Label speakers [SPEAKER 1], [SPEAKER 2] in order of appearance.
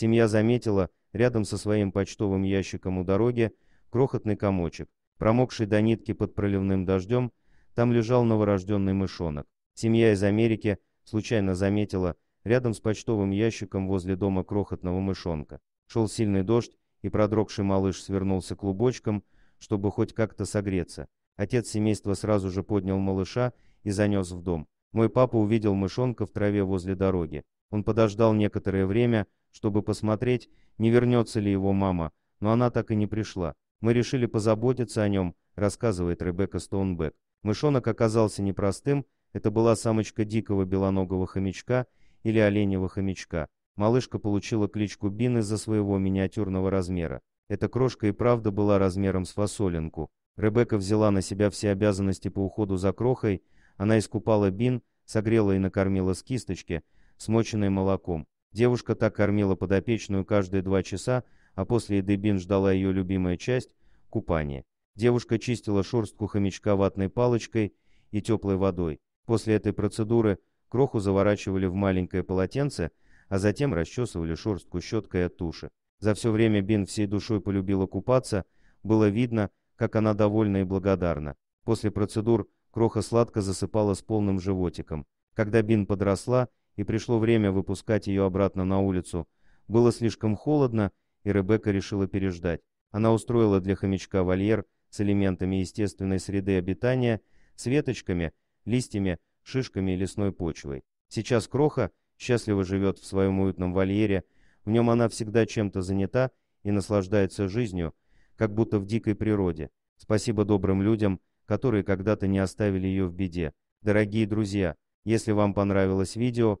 [SPEAKER 1] Семья заметила, рядом со своим почтовым ящиком у дороги, крохотный комочек, промокший до нитки под проливным дождем, там лежал новорожденный мышонок. Семья из Америки случайно заметила, рядом с почтовым ящиком возле дома крохотного мышонка. Шел сильный дождь, и продрогший малыш свернулся клубочком, чтобы хоть как-то согреться. Отец семейства сразу же поднял малыша и занес в дом. Мой папа увидел мышонка в траве возле дороги. Он подождал некоторое время, чтобы посмотреть, не вернется ли его мама, но она так и не пришла. Мы решили позаботиться о нем, рассказывает Ребекка Стоунбек. Мышонок оказался непростым, это была самочка дикого белоногого хомячка или оленевого хомячка. Малышка получила кличку Бин из-за своего миниатюрного размера. Эта крошка и правда была размером с фасолинку. Ребекка взяла на себя все обязанности по уходу за крохой, она искупала Бин, согрела и накормила с кисточки, смоченной молоком. Девушка так кормила подопечную каждые два часа, а после еды Бин ждала ее любимая часть – купание. Девушка чистила шерстку хомячка ватной палочкой и теплой водой. После этой процедуры кроху заворачивали в маленькое полотенце, а затем расчесывали шерстку щеткой от туши. За все время Бин всей душой полюбила купаться, было видно, как она довольна и благодарна. После процедур кроха сладко засыпала с полным животиком. Когда Бин подросла и пришло время выпускать ее обратно на улицу. Было слишком холодно, и Ребекка решила переждать. Она устроила для хомячка вольер с элементами естественной среды обитания, с веточками, листьями, шишками и лесной почвой. Сейчас Кроха счастливо живет в своем уютном вольере, в нем она всегда чем-то занята и наслаждается жизнью, как будто в дикой природе. Спасибо добрым людям, которые когда-то не оставили ее в беде. Дорогие друзья, если вам понравилось видео,